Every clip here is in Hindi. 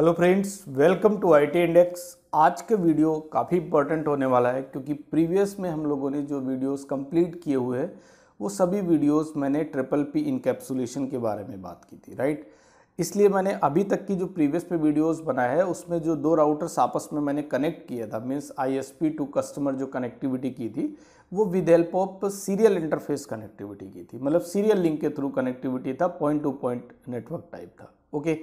Hello friends welcome to IT index आज का वीडियो काफ़ी इंपॉर्टेंट होने वाला है क्योंकि प्रीवियस में हम लोगों ने जो वीडियोस कंप्लीट किए हुए हैं वो सभी वीडियोस मैंने ट्रिपल पी इनकेप्सुलेशन के बारे में बात की थी राइट इसलिए मैंने अभी तक की जो प्रीवियस पे वीडियोस बनाए हैं उसमें जो दो राउटर्स आपस में मैंने कनेक्ट किया था मीन्स आई टू कस्टमर जो कनेक्टिविटी की थी वो with help of serial interface connectivity की थी मतलब सीरियल लिंक के थ्रू कनेक्टिविटी था point to point network type था ओके okay?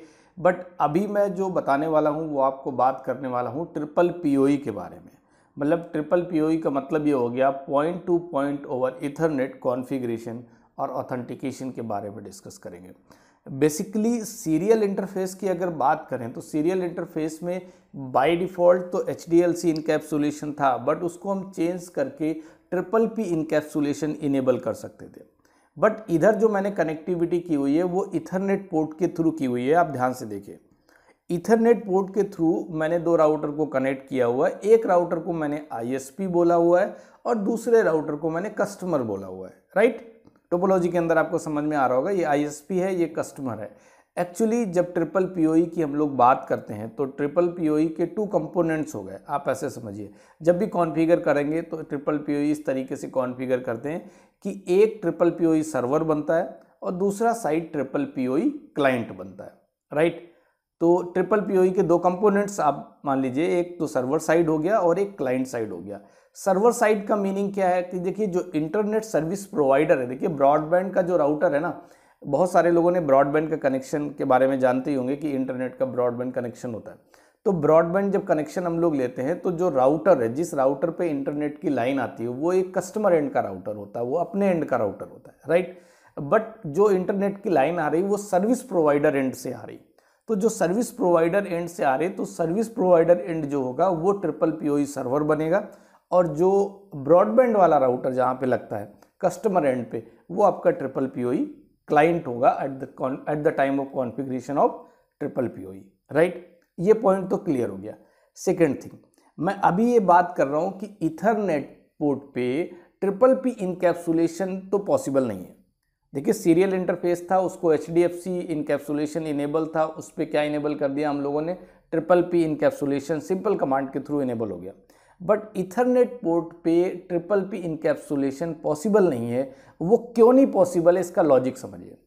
बट अभी मैं जो बताने वाला हूँ वो आपको बात करने वाला हूँ ट्रिपल पी e के बारे में मतलब ट्रिपल पी e का मतलब ये हो गया point to point over ethernet configuration और ऑथेंटिकेशन के बारे में डिस्कस करेंगे बेसिकली सीरियल इंटरफेस की अगर बात करें तो सीरियल इंटरफेस में बाय डिफ़ॉल्ट तो एच डी एल सी था बट उसको हम चेंज करके ट्रिपल पी इनकेप्सुलेशन इनेबल कर सकते थे बट इधर जो मैंने कनेक्टिविटी की हुई है वो इथरनेट पोर्ट के थ्रू की हुई है आप ध्यान से देखिए इथरनेट पोर्ट के थ्रू मैंने दो राउटर को कनेक्ट किया हुआ है एक राउटर को मैंने आईएसपी बोला हुआ है और दूसरे राउटर को मैंने कस्टमर बोला हुआ है राइट टोपोलॉजी के अंदर आपको समझ में आ रहा होगा ये आईएसपी है ये कस्टमर है एक्चुअली जब ट्रिपल पीओई e की हम लोग बात करते हैं तो ट्रिपल पीओई e के टू कंपोनेंट्स हो गए आप ऐसे समझिए जब भी कॉन्फ़िगर करेंगे तो ट्रिपल पीओई e इस तरीके से कॉन्फ़िगर करते हैं कि एक ट्रिपल पीओई सर्वर बनता है और दूसरा साइड ट्रिपल पीओई क्लाइंट बनता है राइट तो ट्रिपल पीओई के दो कंपोनेंट्स आप मान लीजिए एक तो सर्वर साइड हो गया और एक क्लाइंट साइड हो गया सर्वर साइड का मीनिंग क्या है कि देखिए जो इंटरनेट सर्विस प्रोवाइडर है देखिए ब्रॉडबैंड का जो राउटर है ना बहुत सारे लोगों ने ब्रॉडबैंड का कनेक्शन के बारे में जानते ही होंगे कि इंटरनेट का ब्रॉडबैंड कनेक्शन होता है तो ब्रॉडबैंड जब कनेक्शन हम लोग लेते हैं तो जो राउटर है जिस राउटर पे इंटरनेट की लाइन आती है वो एक कस्टमर एंड का राउटर होता है वो अपने एंड का राउटर होता है राइट बट जो इंटरनेट की लाइन आ रही वो सर्विस प्रोवाइडर एंड से आ रही तो जो सर्विस प्रोवाइडर एंड से आ रही तो सर्विस प्रोवाइडर एंड जो होगा वो ट्रिपल पी सर्वर बनेगा और जो ब्रॉडबैंड वाला राउटर जहाँ पर लगता है कस्टमर एंड पे वो आपका ट्रिपल पी क्लाइंट होगा at the at the time of configuration of triple P right ये पॉइंट तो क्लियर हो गया सेकेंड थिंग मैं अभी ये बात कर रहा हूँ कि इथरनेट पोर्ट पे ट्रिपल पी इनकेप्सुलेशन तो पॉसिबल नहीं है देखिए सीरियल इंटरफेस था उसको H D F C encapsulation enable था उस पर क्या इनेबल कर दिया हम लोगों ने triple P encapsulation simple command के थ्रू इनेबल हो गया बट इथरनेट पोर्ट पे ट्रिपल पी इनकेप्सुलेशन पॉसिबल नहीं है वो क्यों नहीं पॉसिबल है इसका लॉजिक समझिए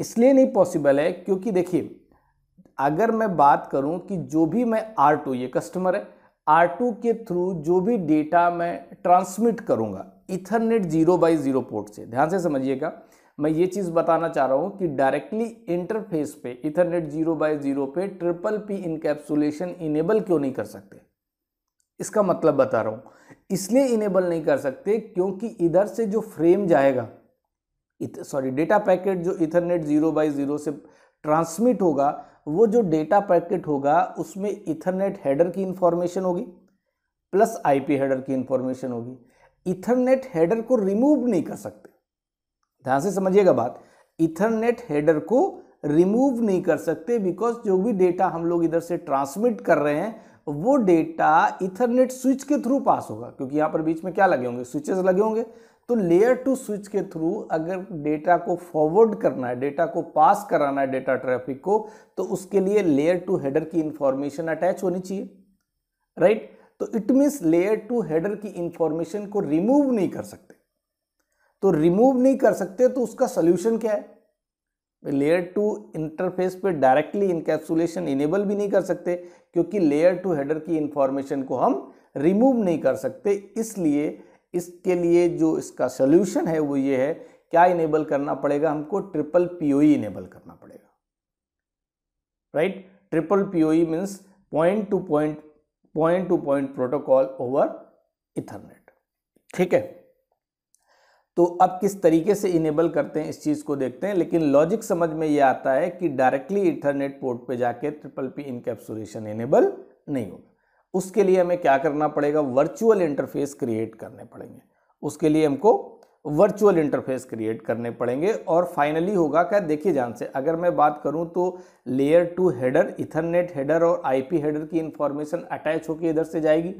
इसलिए नहीं पॉसिबल है क्योंकि देखिए अगर मैं बात करूं कि जो भी मैं आर टू ये कस्टमर है आर टू के थ्रू जो भी डेटा मैं ट्रांसमिट करूंगा ethernet zero by zero port से ध्यान से समझिएगा मैं ये चीज़ बताना चाह रहा हूँ कि डायरेक्टली इंटरफेस पे इथरनेट जीरो बाय जीरो पे ट्रिपल पी इनकैप्सुलेशन इनेबल क्यों नहीं कर सकते इसका मतलब बता रहा हूँ इसलिए इनेबल नहीं कर सकते क्योंकि इधर से जो फ्रेम जाएगा सॉरी डेटा पैकेट जो इथरनेट जीरो बाई जीरो से ट्रांसमिट होगा वो जो डेटा पैकेट होगा उसमें इथरनेट हेडर की इंफॉर्मेशन होगी प्लस आईपी हेडर की इंफॉर्मेशन होगी इथरनेट हेडर को रिमूव नहीं कर सकते ध्यान से समझिएगा बात इथरनेट हेडर को रिमूव नहीं कर सकते बिकॉज जो भी डेटा हम लोग इधर से ट्रांसमिट कर रहे हैं वो डेटा इथरनेट स्विच के थ्रू पास होगा क्योंकि यहाँ पर बीच में क्या लगे होंगे स्विचेस लगे होंगे तो लेयर टू स्विच के थ्रू अगर डेटा को फॉरवर्ड करना है डेटा को पास कराना है डेटा ट्रैफिक को तो उसके लिए लेयर टू हेडर की इंफॉर्मेशन अटैच होनी चाहिए राइट right? तो it means layer two header की इंफॉर्मेशन को रिमूव नहीं कर सकते तो रिमूव नहीं कर सकते तो उसका सोल्यूशन क्या है लेयर टू इंटरफेस पे डायरेक्टली इनकेप्सुलेशन इनेबल भी नहीं कर सकते क्योंकि लेयर टू हेडर की इंफॉर्मेशन को हम रिमूव नहीं कर सकते इसलिए इसके लिए जो इसका सोल्यूशन है वो ये है क्या इनेबल करना पड़ेगा हमको ट्रिपल पीओई इनेबल करना पड़ेगा right triple POE means point to point point to point protocol over ethernet ठीक है तो अब किस तरीके से इनेबल करते हैं इस चीज़ को देखते हैं लेकिन लॉजिक समझ में ये आता है कि डायरेक्टली इथरनेट पोर्ट पे जाके ट्रिपल पी इनकेप्सुलेशन इनेबल नहीं होगा उसके लिए हमें क्या करना पड़ेगा वर्चुअल इंटरफेस क्रिएट करने पड़ेंगे उसके लिए हमको वर्चुअल इंटरफेस क्रिएट करने पड़ेंगे और फाइनली होगा क्या देखिए जान से अगर मैं बात करूँ तो layer two header ethernet header और आई हेडर की इन्फॉर्मेशन अटैच होकर इधर से जाएगी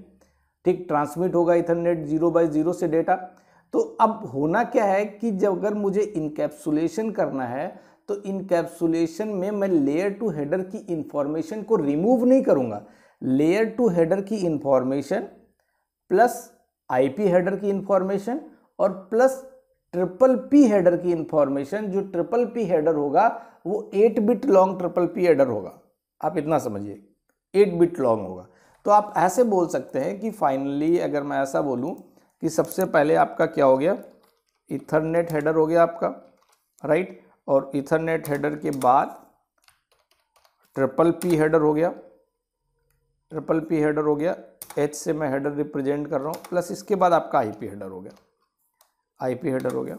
ठीक ट्रांसमिट होगा इथरनेट जीरो बाई जीरो से डेटा तो अब होना क्या है कि जब अगर मुझे इनकेप्सुलेशन करना है तो इनकेप्सुलेशन में मैं लेयर टू हेडर की इन्फॉर्मेशन को रिमूव नहीं करूँगा लेयर टू हेडर की इन्फॉर्मेशन प्लस आईपी हेडर की इन्फॉर्मेशन और प्लस ट्रिपल पी हेडर की इन्फॉर्मेशन जो ट्रिपल पी हेडर होगा वो eight bit long triple P header होगा आप इतना समझिए एट बिट लॉन्ग होगा तो आप ऐसे बोल सकते हैं कि फाइनली अगर मैं ऐसा बोलूँ कि सबसे पहले आपका क्या हो गया इथरनेट हेडर हो गया आपका राइट और इथरनेट हेडर के बाद ट्रिपल पी हेडर हो गया ट्रिपल पी हेडर हो गया एच से मैं हेडर रिप्रेजेंट कर रहा हूँ प्लस इसके बाद आपका आईपी हेडर हो गया आईपी हेडर हो गया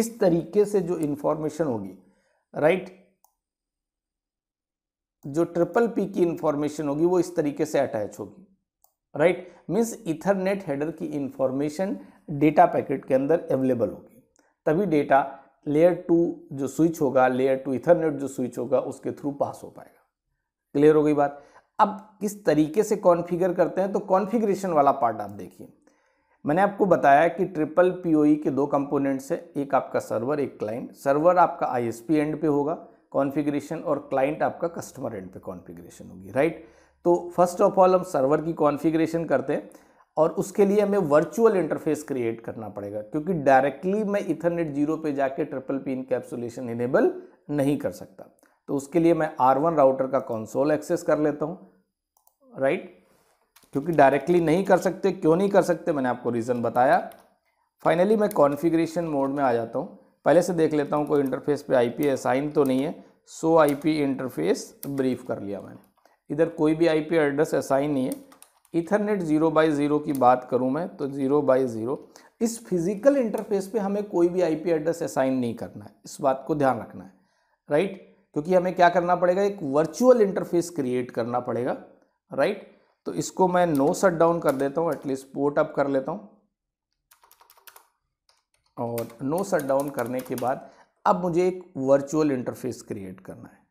इस तरीके से जो इन्फॉर्मेशन होगी राइट जो ट्रिपल पी की इन्फॉर्मेशन होगी वो इस तरीके से अटैच होगी राइट मीन्स इथरनेट हेडर की इंफॉर्मेशन डेटा पैकेट के अंदर अवेलेबल होगी तभी डेटा लेयर टू जो स्विच होगा लेयर टू इथरनेट जो स्विच होगा उसके थ्रू पास हो पाएगा क्लियर हो गई बात अब किस तरीके से कॉन्फ़िगर करते हैं तो कॉन्फ़िगरेशन वाला पार्ट आप देखिए मैंने आपको बताया कि ट्रिपल पीओई e के दो कंपोनेंट्स हैं एक आपका सर्वर एक क्लाइंट सर्वर आपका आईएसपी एंड पे होगा कॉन्फ़िगरेशन और क्लाइंट आपका कस्टमर एंड पे कॉन्फ़िगरेशन होगी राइट तो फर्स्ट ऑफ ऑल हम सर्वर की कॉन्फ़िगरेशन करते हैं और उसके लिए हमें वर्चुअल इंटरफेस क्रिएट करना पड़ेगा क्योंकि डायरेक्टली मैं इथरनेट जीरो पे जाके ट्रिपल पी कैप्सुलेशन इनेबल नहीं कर सकता तो उसके लिए मैं आर वन राउटर का कंसोल एक्सेस कर लेता हूँ राइट क्योंकि डायरेक्टली नहीं कर सकते क्यों नहीं कर सकते मैंने आपको रीज़न बताया फाइनली मैं कॉन्फ़िगरेशन मोड में आ जाता हूँ पहले से देख लेता हूँ कोई इंटरफेस पर आई असाइन तो नहीं है सो आई इंटरफेस ब्रीफ कर लिया मैंने इधर कोई भी आईपी एड्रेस असाइन नहीं है इथरनेट ज़ीरो बाई ज़ीरो की बात करूँ मैं तो ज़ीरो बाई ज़ीरो इस फिज़िकल इंटरफेस पे हमें कोई भी आईपी एड्रेस असाइन नहीं करना है इस बात को ध्यान रखना है राइट क्योंकि हमें क्या करना पड़ेगा एक वर्चुअल इंटरफेस क्रिएट करना पड़ेगा राइट तो इसको मैं नो शट डाउन कर देता हूँ एटलीस्ट पोर्ट अप कर लेता हूँ और नो शट डाउन करने के बाद अब मुझे एक वर्चुअल इंटरफेस क्रिएट करना है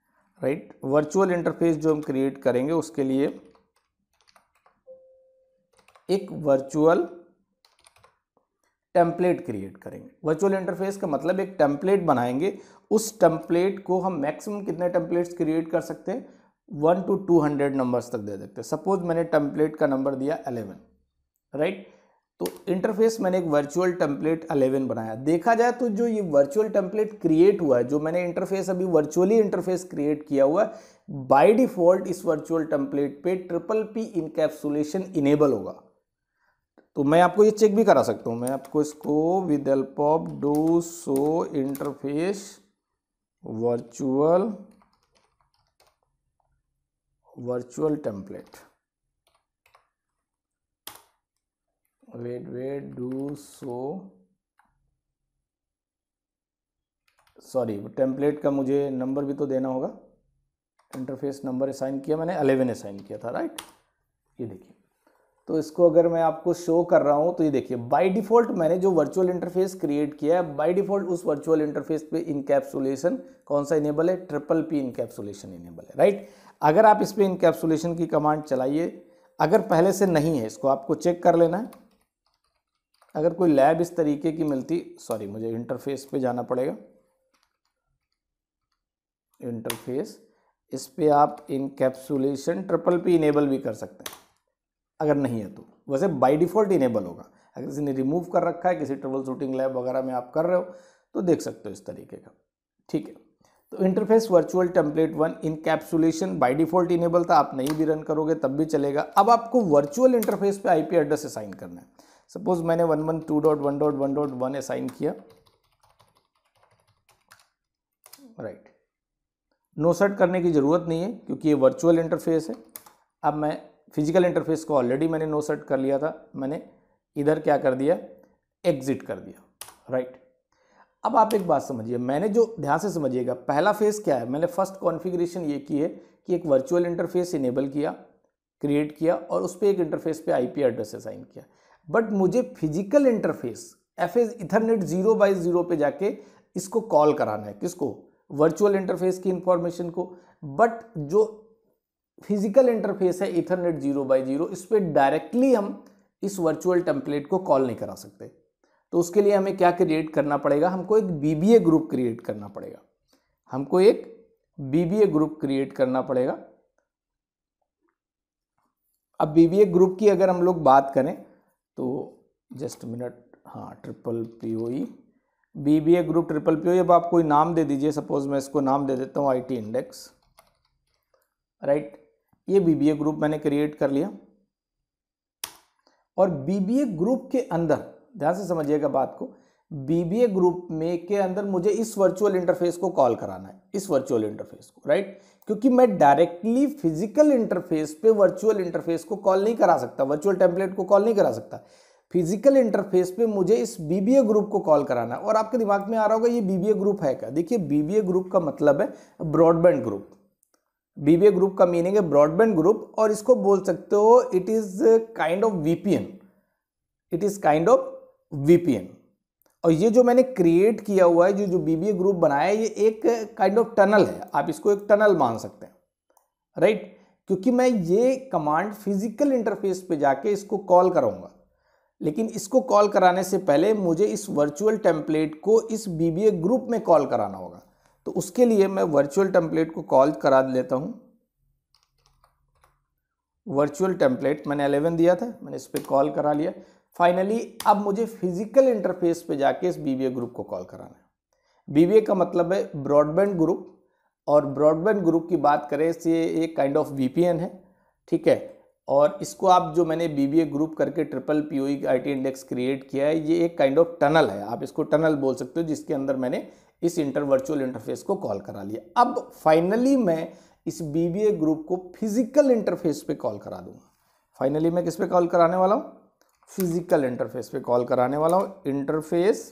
राइट वर्चुअल इंटरफेस जो हम क्रिएट करेंगे उसके लिए एक वर्चुअल टेम्पलेट क्रिएट करेंगे वर्चुअल इंटरफेस का मतलब एक टेम्पलेट बनाएंगे उस टेम्पलेट को हम मैक्सिमम कितने टेम्पलेट्स क्रिएट कर सकते हैं one to two hundred numbers तक दे सकते हैं सपोज मैंने टेम्पलेट का नंबर दिया अलेवन राइट right? तो इंटरफेस मैंने एक वर्चुअल टेम्पलेट 11 बनाया देखा जाए तो जो ये वर्चुअल टेम्पलेट क्रिएट हुआ है जो मैंने इंटरफेस अभी वर्चुअली इंटरफेस क्रिएट किया हुआ है बाय डिफॉल्ट इस वर्चुअल टेम्पलेट पे ट्रिपल पी इनकैप्सुलेशन इनेबल होगा तो मैं आपको ये चेक भी करा सकता हूँ मैं आपको इसको with help of do so interface virtual virtual template wait wait do so sorry template का मुझे नंबर भी तो देना होगा इंटरफेस नंबर असाइन किया मैंने अलेवन असाइन किया था राइट ये देखिए तो इसको अगर मैं आपको शो कर रहा हूँ तो ये देखिए बाय डिफ़ॉल्ट मैंने जो वर्चुअल इंटरफेस क्रिएट किया है बाय डिफ़ॉल्ट उस वर्चुअल इंटरफेस पे इनकैप्सुलेशन कौन सा इनेबल है ट्रिपल पी इनकैप्सुलेशन इनेबल है राइट अगर आप इस पर इनकैप्सुलेशन की कमांड चलाइए अगर पहले से नहीं है इसको आपको चेक कर लेना है अगर कोई लैब इस तरीके की मिलती सॉरी मुझे इंटरफेस पे जाना पड़ेगा इंटरफेस इस पर आप कैप्सुलेशन ट्रिपल पी इनेबल भी कर सकते हैं अगर नहीं है तो वैसे बाई डिफ़ॉल्ट इनेबल होगा अगर किसी ने रिमूव कर रखा है किसी ट्रबल शूटिंग लैब वगैरह में आप कर रहे हो तो देख सकते हो इस तरीके का ठीक है तो interface virtual template one encapsulation by default enable था आप नहीं भी रन करोगे तब भी चलेगा अब आपको वर्चुअल इंटरफेस पे आईपी एड्रेस असाइन करना है सपोज मैंने one one two dot one dot one dot one assign किया राइट नो सेट करने की ज़रूरत नहीं है क्योंकि ये वर्चुअल इंटरफेस है अब मैं फिजिकल इंटरफेस को ऑलरेडी मैंने नो सेट कर लिया था मैंने इधर क्या कर दिया एग्जिट कर दिया राइट अब आप एक बात समझिए मैंने जो ध्यान से समझिएगा पहला फेज़ क्या है मैंने फर्स्ट कॉन्फ़िगरेशन ये की है कि एक वर्चुअल इंटरफेस इनेबल किया क्रिएट किया और उस पर एक इंटरफेस पे आईपी एड्रेस असाइन किया बट मुझे physical interface F as ethernet zero by zero पे जाके इसको कॉल कराना है किसको वर्चुअल इंटरफेस की इंफॉर्मेशन को बट जो फिजिकल इंटरफेस है इथरनेट जीरो बाई जीरो इस पर डायरेक्टली हम इस वर्चुअल टेम्पलेट को कॉल नहीं करा सकते तो उसके लिए हमें क्या क्रिएट करना पड़ेगा हमको एक बी ग्रुप क्रिएट करना पड़ेगा हमको एक बी ग्रुप क्रिएट करना पड़ेगा अब बी ग्रुप की अगर हम लोग बात करें तो जस्ट मिनट हाँ triple P O E B B A group triple P O अब आप कोई नाम दे दीजिए सपोज मैं इसको नाम दे देता हूँ आई टी इंडेक्स राइट ये बी बी ए ग्रुप मैंने क्रिएट कर लिया और बी बी ए ग्रुप के अंदर ध्यान से समझिएगा बात को बीबीए ग्रुप में के अंदर मुझे इस वर्चुअल इंटरफेस को कॉल कराना है इस वर्चुअल इंटरफेस को राइट क्योंकि मैं डायरेक्टली फिजिकल इंटरफेस पे वर्चुअल इंटरफेस को कॉल नहीं करा सकता वर्चुअल टेम्पलेट को कॉल नहीं करा सकता फिजिकल इंटरफेस पे मुझे इस बीबीए ग्रुप को कॉल कराना है और आपके दिमाग में आ रहा होगा ये बीबीए ग्रुप है क्या देखिए बीबीए ग्रुप का मतलब है ब्रॉडबैंड ग्रुप बीबीए ग्रुप का मीनिंग है ब्रॉडबैंड ग्रुप और इसको बोल सकते हो it is kind of VPN it is kind of VPN और ये जो मैंने क्रिएट किया हुआ है जो जो बी ग्रुप बनाया है ये एक काइंड ऑफ टनल है आप इसको एक टनल मान सकते हैं राइट right? क्योंकि मैं ये कमांड फिजिकल इंटरफेस पे जाके इसको कॉल कराऊंगा लेकिन इसको कॉल कराने से पहले मुझे इस वर्चुअल टेम्पलेट को इस बी ग्रुप में कॉल कराना होगा तो उसके लिए मैं वर्चुअल टेम्पलेट को कॉल करा लेता हूँ वर्चुअल टेम्पलेट मैंने 11 दिया था मैंने इस पर कॉल करा लिया फाइनली अब मुझे फिजिकल इंटरफेस पे जाके इस बी ग्रुप को कॉल कराना है बी का मतलब है ब्रॉडबैंड ग्रुप और ब्रॉडबैंड ग्रुप की बात करें तो ये एक काइंड ऑफ वी है ठीक है और इसको आप जो मैंने बी ग्रुप करके triple P O I index create किया है ये एक काइंड ऑफ टनल है आप इसको टनल बोल सकते हो जिसके अंदर मैंने इस इंटर वर्चुअल इंटरफेस को कॉल करा लिया अब फाइनली मैं इस बी ग्रुप को फिजिकल इंटरफेस पे कॉल करा दूंगा फाइनली मैं किस पे कॉल कराने वाला हूँ फिजिकल इंटरफेस पे कॉल कराने वाला हूँ interface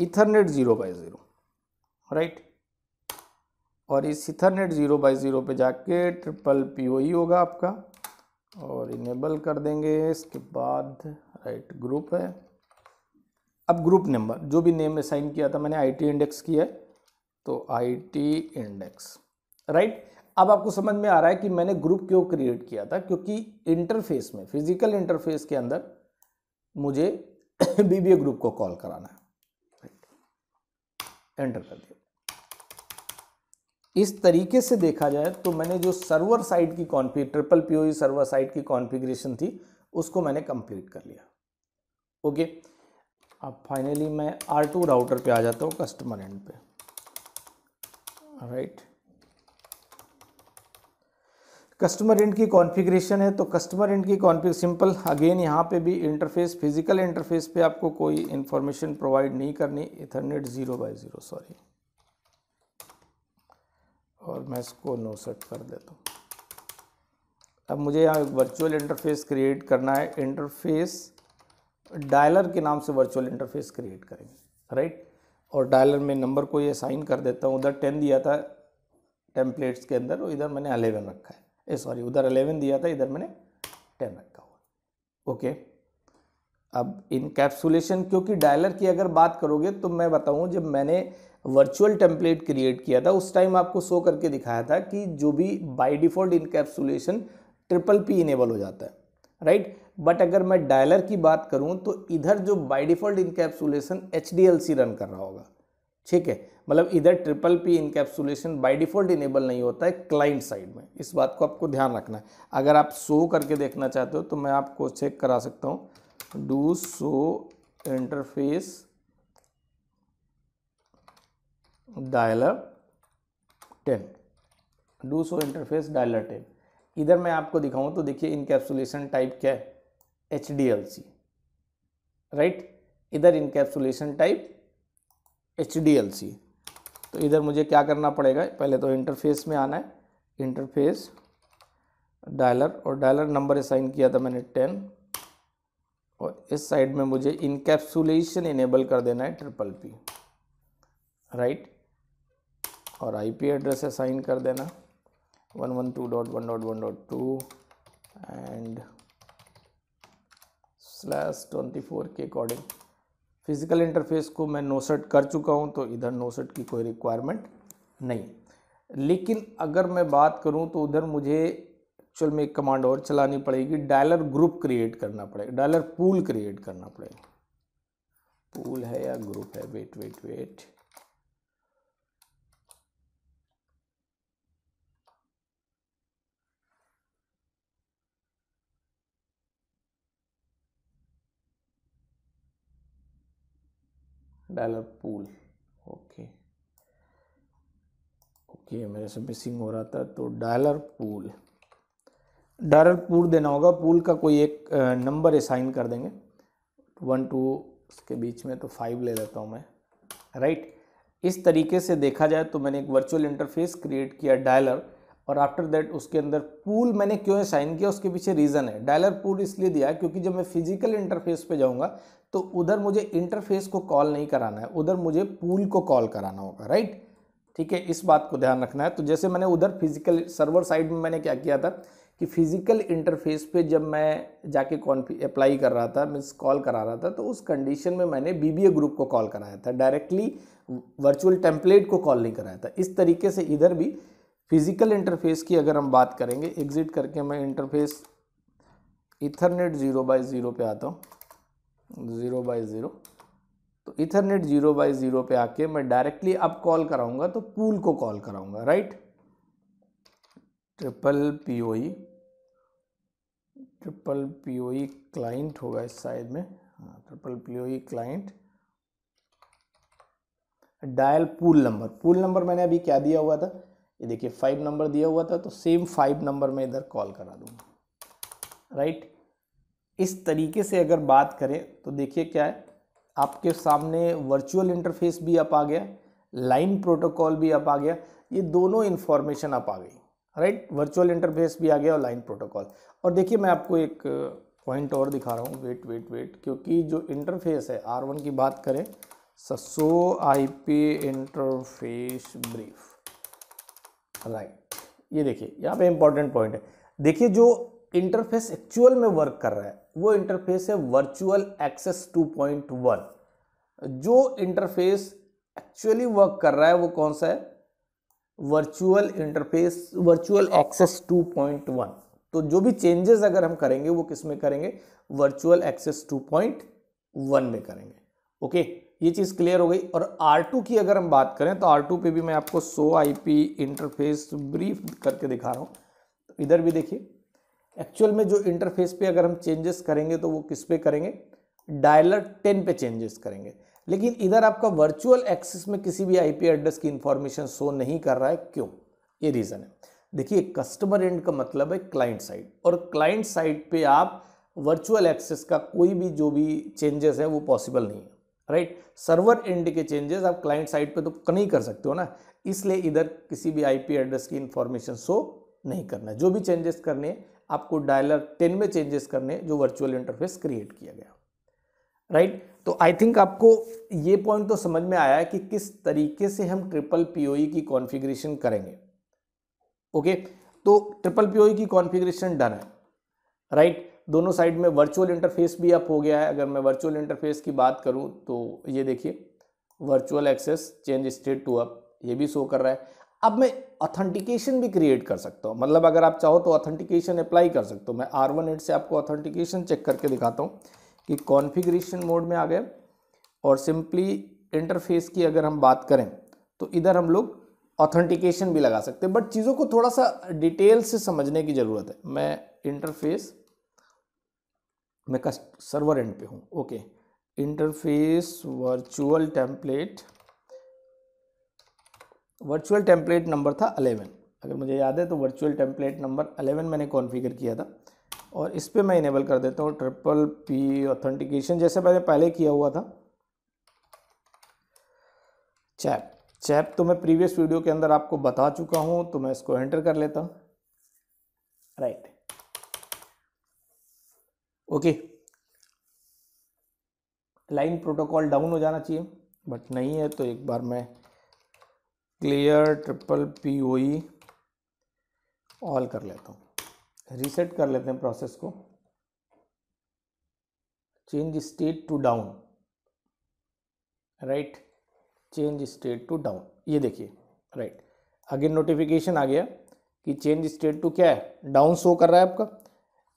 ethernet zero by zero right और इस इथरनेट ज़ीरो बाई ज़ीरो पे जाके ट्रिपल पी ओ होगा आपका और इनेबल कर देंगे इसके बाद राइट ग्रुप है अब ग्रुप नंबर जो भी नेम असाइन किया था मैंने आईटी इंडेक्स किया है तो आईटी इंडेक्स राइट अब आपको समझ में आ रहा है कि मैंने ग्रुप क्यों क्रिएट किया था क्योंकि इंटरफेस में फिजिकल इंटरफेस के अंदर मुझे बीबीए ग्रुप को कॉल कराना है एंटर कर दिया इस तरीके से देखा जाए तो मैंने जो सर्वर साइड की config triple POE server side की कॉन्फ़िगरेशन थी उसको मैंने कंप्लीट कर लिया ओके अब फाइनली मैं आर टू राउटर पे आ जाता हूँ कस्टमर एंड पे राइट कस्टमर एंड की कॉन्फ़िगरेशन है तो कस्टमर एंड की कॉन्फ़िग सिंपल अगेन यहाँ पे भी इंटरफेस फिजिकल इंटरफेस पे आपको कोई इन्फॉर्मेशन प्रोवाइड नहीं करनी ethernet zero by zero sorry और मैं इसको नो सेट कर देता हूँ अब मुझे यहाँ वर्चुअल इंटरफेस क्रिएट करना है इंटरफेस डायलर के नाम से वर्चुअल इंटरफेस क्रिएट करेंगे राइट और डायलर में नंबर को ये असाइन कर देता हूँ उधर टेन दिया था टेम्पलेट्स के अंदर और इधर मैंने अलेवन रखा है सॉरी उधर अलेवन दिया था इधर मैंने टेन रखा हुआ ओके अब इनकैप्सुलेशन क्योंकि डायलर की अगर बात करोगे तो मैं बताऊं जब मैंने वर्चुअल टेम्पलेट क्रिएट किया था उस टाइम आपको शो करके दिखाया था कि जो भी by default encapsulation triple P enable हो जाता है राइट बट अगर मैं डायलर की बात करूं तो इधर जो by default encapsulation H run कर रहा होगा ठीक है मतलब इधर triple P encapsulation by default enable नहीं होता है क्लाइंट साइड में इस बात को आपको ध्यान रखना है अगर आप सो करके देखना चाहते हो तो मैं आपको चेक करा सकता हूँ do so interface dialer ten do so interface dialer ten इधर मैं आपको दिखाऊं तो देखिए इनकेप्सुलेशन टाइप क्या है H D L C right इधर encapsulation type H D L C तो इधर मुझे क्या करना पड़ेगा पहले तो इंटरफेस में आना है इंटरफेस डायलर और डायलर नंबर असाइन किया था मैंने टेन और इस साइड में मुझे इनकेप्सुलेशन इनेबल कर देना है ट्रिपल पी राइट और आईपी एड्रेस असाइन कर देना one one two dot one dot one dot two and slash twenty four के अकॉर्डिंग फिजिकल इंटरफेस को मैं नोसेट कर चुका हूँ तो इधर नोसेट की कोई रिक्वायरमेंट नहीं लेकिन अगर मैं बात करूँ तो उधर मुझे एक्चुअल में एक कमांड और चलानी पड़ेगी डायलर ग्रुप क्रिएट करना पड़ेगा डायलर पूल क्रिएट करना पड़ेगा पूल है या ग्रुप है wait wait wait dialer pool okay okay मेरे से मिसिंग हो रहा था तो डॉलर पूल डॉलर पूल देना होगा पूल का कोई एक नंबर असाइन कर देंगे वन टू उसके बीच में तो फाइव ले लेता हूँ मैं राइट right? इस तरीके से देखा जाए तो मैंने एक वर्चुअल इंटरफेस क्रिएट किया डायलर और आफ्टर दैट उसके अंदर पूल मैंने क्यों साइन किया उसके पीछे रीज़न है डायलर पूल इसलिए दिया क्योंकि जब मैं फिजिकल इंटरफेस पे जाऊंगा तो उधर मुझे इंटरफेस को कॉल नहीं कराना है उधर मुझे पूल को कॉल कराना होगा राइट ठीक है इस बात को ध्यान रखना है तो जैसे मैंने उधर फिजिकल सर्वर साइड में मैंने क्या किया था कि फिज़िकल इंटरफेस पे जब मैं जाके कॉन्फी अप्लाई कर रहा था मीन्स कॉल करा रहा था तो उस कंडीशन में मैंने बी ग्रुप को कॉल कराया था डायरेक्टली वर्चुअल टेम्पलेट को कॉल नहीं कराया था इस तरीके से इधर भी फिज़िकल इंटरफेस की अगर हम बात करेंगे एग्जिट करके मैं interface ethernet zero by zero पे आता हूँ ज़ीरो बाई ज़ीरो तो इथरनेट ज़ीरो बाई ज़ीरो पे आके मैं डायरेक्टली अब कॉल कराऊंगा तो पूल को कॉल कराऊंगा right triple P O E triple P O E client होगा इस साइड में हाँ triple P O E client dial pool number pool number मैंने अभी क्या दिया हुआ था ये देखिए फाइव नंबर दिया हुआ था तो सेम फाइव नंबर में इधर कॉल करा दूंगा राइट इस तरीके से अगर बात करें तो देखिए क्या है आपके सामने वर्चुअल इंटरफेस भी आप आ गया लाइन प्रोटोकॉल भी आप आ गया ये दोनों इन्फॉर्मेशन आप आ गई राइट वर्चुअल इंटरफेस भी आ गया और लाइन प्रोटोकॉल और देखिए मैं आपको एक पॉइंट और दिखा रहा हूँ वेट वेट वेट क्योंकि जो इंटरफेस है आर वन की बात करें so I P interface brief right ये देखिए यहाँ पे इंपॉर्टेंट पॉइंट है देखिए जो इंटरफेस एक्चुअल में वर्क कर रहा है वो इंटरफेस है वर्चुअल एक्सेस 2.1 जो इंटरफेस एक्चुअली वर्क कर रहा है वो कौन सा है वर्चुअल इंटरफेस वर्चुअल एक्सेस 2.1 तो जो भी चेंजेस अगर हम करेंगे वो किस में करेंगे वर्चुअल एक्सेस 2.1 में करेंगे ओके ये चीज़ क्लियर हो गई और आर की अगर हम बात करें तो आर पे भी मैं आपको सो आई इंटरफेस ब्रीफ करके दिखा रहा हूँ इधर भी देखिए एक्चुअल में जो इंटरफेस पे अगर हम चेंजेस करेंगे तो वो किस पे करेंगे डायलर टेन पे चेंजेस करेंगे लेकिन इधर आपका वर्चुअल एक्सेस में किसी भी आईपी एड्रेस की इंफॉर्मेशन शो नहीं कर रहा है क्यों ये रीज़न है देखिए कस्टमर एंड का मतलब है क्लाइंट साइड और क्लाइंट साइड पे आप वर्चुअल एक्सेस का कोई भी जो भी चेंजेस है वो पॉसिबल नहीं है राइट सर्वर एंड के चेंजेस आप क्लाइंट साइड पे तो नहीं कर सकते हो ना इसलिए इधर किसी भी आईपी एड्रेस की इंफॉर्मेशन शो नहीं करना जो भी चेंजेस करने हैं आपको डायलर टेन में चेंजेस करने जो वर्चुअल इंटरफेस क्रिएट किया गया राइट right? तो आई थिंक आपको ये पॉइंट तो समझ में आया है कि किस तरीके से हम ट्रिपल पीओई e की कॉन्फ़िगरेशन करेंगे ओके okay? तो ट्रिपल पीओई e की कॉन्फ़िगरेशन डन है राइट right? दोनों साइड में वर्चुअल इंटरफेस भी अप हो गया है अगर मैं वर्चुअल इंटरफेस की बात करूं तो ये देखिए virtual access change state to up ये भी शो कर रहा है अब मैं ऑथेंटिकेशन भी क्रिएट कर सकता हूँ मतलब अगर आप चाहो तो ऑथेंटिकेशन अप्लाई कर सकते हो मैं आर वन एट से आपको ऑथेंटिकेशन चेक करके दिखाता हूँ कि कॉन्फिग्रेशन मोड में आ गए और सिंपली इंटरफेस की अगर हम बात करें तो इधर हम लोग ऑथेंटिकेशन भी लगा सकते हैं बट चीज़ों को थोड़ा सा डिटेल से समझने की ज़रूरत है मैं इंटरफेस मैं कस्ट सर्वर एंड पे हूँ okay interface virtual template virtual template number था अलेवन अगर मुझे याद है तो वर्चुअल टेम्पलेट नंबर अलेवन मैंने कॉन्फ़िगर किया था और इस पर मैं इनेबल कर देता हूँ ट्रिपल पी ऑथेंटिकेशन जैसे मैंने पहले किया हुआ था चैप चैप तो मैं प्रीवियस वीडियो के अंदर आपको बता चुका हूँ तो मैं इसको एंटर कर लेता हूँ right okay line protocol down हो जाना चाहिए बट नहीं है तो एक बार मैं clear triple P O all कर लेता हूँ रीसेट कर लेते हैं प्रोसेस को change state to down right change state to down ये देखिए राइट अगेन नोटिफिकेशन आ गया कि चेंज स्टेट टू क्या है डाउन शो कर रहा है आपका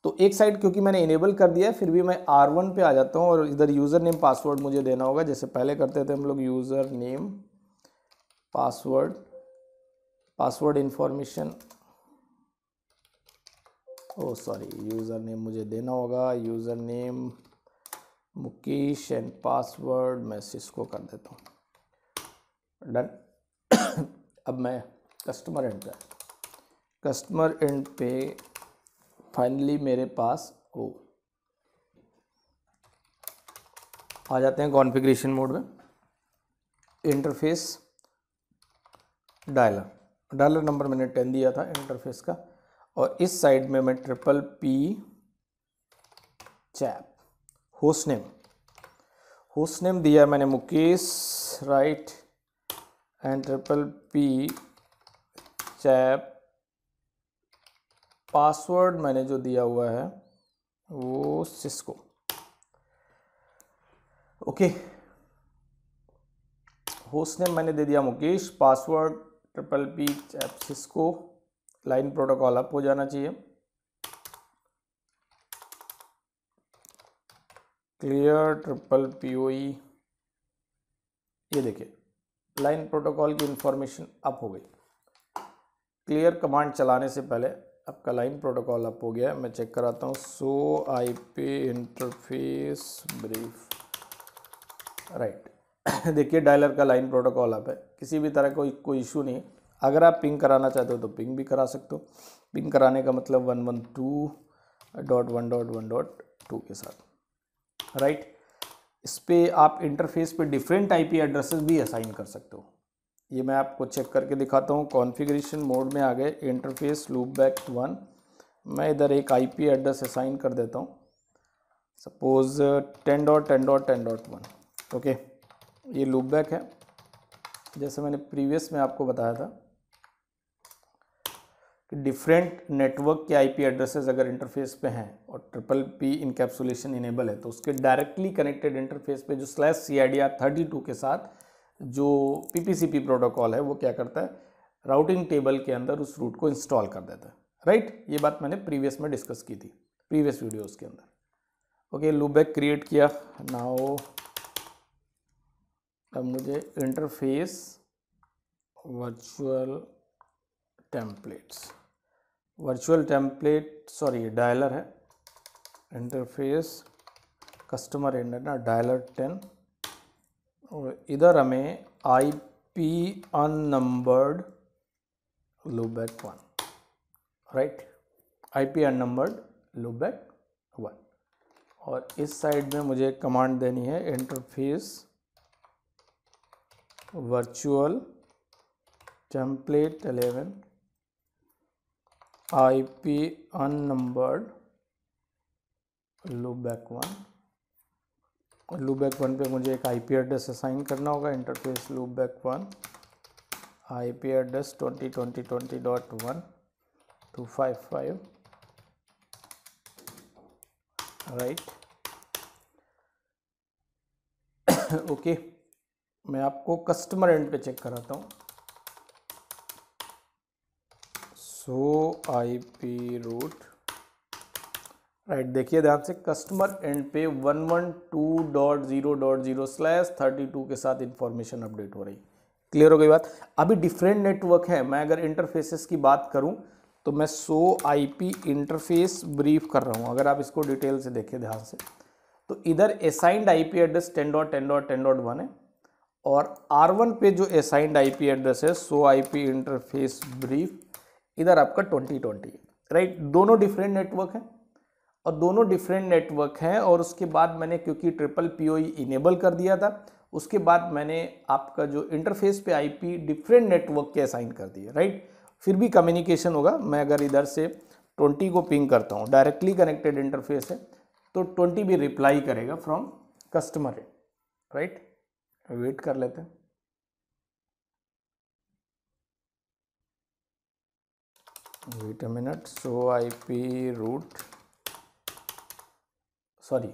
तो एक साइड क्योंकि मैंने इनेबल कर दिया है फिर भी मैं आर वन पे आ जाता हूँ और इधर यूज़र नेम पासवर्ड मुझे देना होगा जैसे पहले करते थे हम लोग user name password password information oh sorry user name मुझे देना होगा user name Mukesh and password मैं सिस्को कर देता हूँ डन अब मैं कस्टमर एंड पे कस्टमर एंड पे फाइनली मेरे पास ओ oh, आ जाते हैं कॉन्फ़िगरेशन मोड में इंटरफेस डायलर डायलर नंबर मैंने टेन दिया था इंटरफेस का और इस साइड में मैं triple P chap host name host name दिया मैंने Mukesh right and triple P chap password मैंने जो दिया हुआ है वो सिस्को ओके होस्ट नेम मैंने दे दिया मुकेश पासवर्ड ट्रिपल पी एप्सिस को लाइन प्रोटोकॉल अप हो जाना चाहिए क्लियर ट्रिपल ओ ये देखिए लाइन प्रोटोकॉल की इंफॉर्मेशन अप हो गई क्लियर कमांड चलाने से पहले आपका लाइन प्रोटोकॉल अप हो गया मैं चेक कराता हूँ so I P interface brief right देखिए डायलर का लाइन प्रोटोकॉल आप है किसी भी तरह कोई कोई इशू नहीं है अगर आप पिंग कराना चाहते हो तो पिंग भी करा सकते हो पिंग कराने का मतलब one one two dot one dot one dot two के साथ राइट इस पर आप इंटरफेस पे डिफरेंट आईपी एड्रेसेस भी असाइन कर सकते हो ये मैं आपको चेक करके दिखाता हूँ कॉन्फ़िगरेशन मोड में आ गए इंटरफेस लूप बैक वन मैं इधर एक आईपी एड्रेस असाइन कर देता हूँ suppose ten dot ten dot ten dot one okay ये लूप बैक है जैसे मैंने प्रीवियस में आपको बताया था कि डिफरेंट नेटवर्क के आईपी एड्रेसेस अगर इंटरफेस पे हैं और ट्रिपल पी इनकेप्सुलेशन इनेबल है तो उसके डायरेक्टली कनेक्टेड इंटरफेस पे जो slash C I D R thirty two के साथ जो P P C P protocol है वो क्या करता है राउटिंग टेबल के अंदर उस रूट को इंस्टॉल कर देता है राइट right? ये बात मैंने प्रीवियस में डिस्कस की थी प्रीवियस वीडियोज़ के अंदर ओके लूबैक क्रिएट किया नाओ अब मुझे interface virtual templates virtual template sorry dialer है इंटरफेस कस्टमर इंटर ना डायलर टेन और इधर हमें I P unnumbered loopback one right I P unnumbered loopback one और इस साइड में मुझे कमांड देनी है interface virtual template 11 ip unnumbered loopback 1 loopback 1 पे मुझे एक ip एड्रेस असाइन करना होगा interface loopback 1 ip address 2020.1.255 right okay okay. मैं आपको कस्टमर एंड पे चेक कराता हूँ so I P route right देखिए ध्यान से कस्टमर एंड पे one one two dot zero dot zero slash thirty two के साथ इन्फॉर्मेशन अपडेट हो रही क्लियर हो गई बात अभी डिफरेंट नेटवर्क है मैं अगर इंटरफेसेस की बात करूं तो मैं सो आईपी इंटरफेस ब्रीफ कर रहा हूं अगर आप इसको डिटेल से देखें ध्यान से तो इधर assigned IP address ten dot ten dot ten dot one है और R1 पे जो असाइंड आईपी एड्रेस है सो आईपी इंटरफेस ब्रीफ इधर आपका 2020 राइट दोनों डिफरेंट नेटवर्क हैं और दोनों डिफरेंट नेटवर्क हैं और उसके बाद मैंने क्योंकि ट्रिपल पीओई इनेबल कर दिया था उसके बाद मैंने आपका जो इंटरफेस पे आईपी डिफरेंट नेटवर्क के असाइन कर दिए राइट फिर भी कम्युनिकेशन होगा मैं अगर इधर से 20 को पिंग करता हूँ डायरेक्टली कनेक्टेड इंटरफेस है तो 20 भी रिप्लाई करेगा फ्रॉम कस्टमर राइट वेट कर लेते हैं wait minute so I P route sorry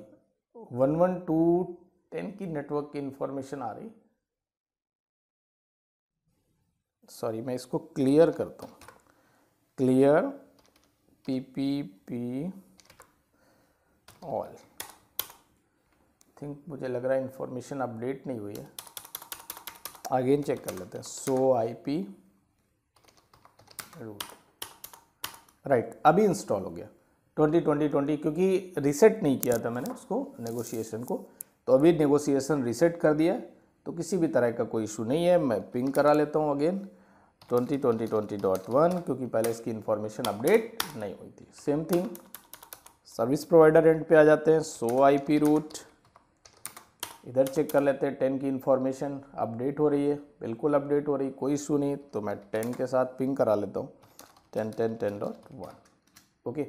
ten की नेटवर्क की इंफॉर्मेशन आ रही सॉरी मैं इसको क्लियर करता हूँ clear P P P all think मुझे लग रहा है इन्फॉर्मेशन अपडेट नहीं हुई है अगेन चेक कर लेते हैं so I P route right अभी इंस्टॉल हो गया ट्वेंटी ट्वेंटी ट्वेंटी क्योंकि रिसेट नहीं किया था मैंने उसको नेगोशिएशन को तो अभी नेगोशिएशन रिसेट कर दिया तो किसी भी तरह का कोई इशू नहीं है मैं पिंग करा लेता हूँ again twenty twenty twenty dot one क्योंकि पहले इसकी इन्फॉर्मेशन अपडेट नहीं हुई थी same thing service provider end पे आ जाते हैं सो आई पी रूट इधर चेक कर लेते हैं टेन की इन्फॉर्मेशन अपडेट हो रही है बिल्कुल अपडेट हो रही कोई इशू नहीं तो मैं टेन के साथ पिंग करा लेता हूँ ten ten ten dot one okay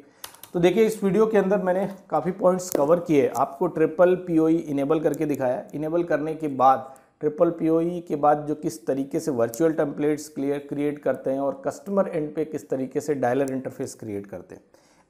तो देखिए इस वीडियो के अंदर मैंने काफ़ी पॉइंट्स कवर किए आपको ट्रिपल पीओई इनेबल करके दिखाया इनेबल करने के बाद ट्रिपल पीओई e के बाद जो किस तरीके से वर्चुअल टेम्पलेट्स क्लियर क्रिएट करते हैं और कस्टमर एंड पे किस तरीके से डायलर इंटरफेस क्रिएट करते हैं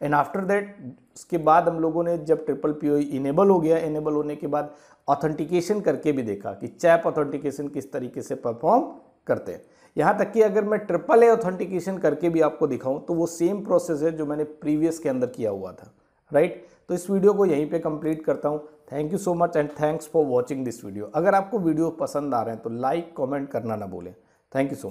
एंड आफ्टर दैट उसके बाद हम लोगों ने जब ट्रिपल पी इनेबल हो गया इनेबल होने के बाद ऑथेंटिकेशन करके भी देखा कि चैप ऑथेंटिकेशन किस तरीके से परफॉर्म करते हैं यहाँ तक कि अगर मैं ट्रिपल ए ऑथेंटिकेशन करके भी आपको दिखाऊं तो वो सेम प्रोसेस है जो मैंने प्रीवियस के अंदर किया हुआ था राइट right? तो इस वीडियो को यहीं पे कंप्लीट करता हूँ thank you so much and thanks for watching this video अगर आपको वीडियो पसंद आ रहे हैं तो लाइक कॉमेंट करना ना भूलें थैंक यू सो मच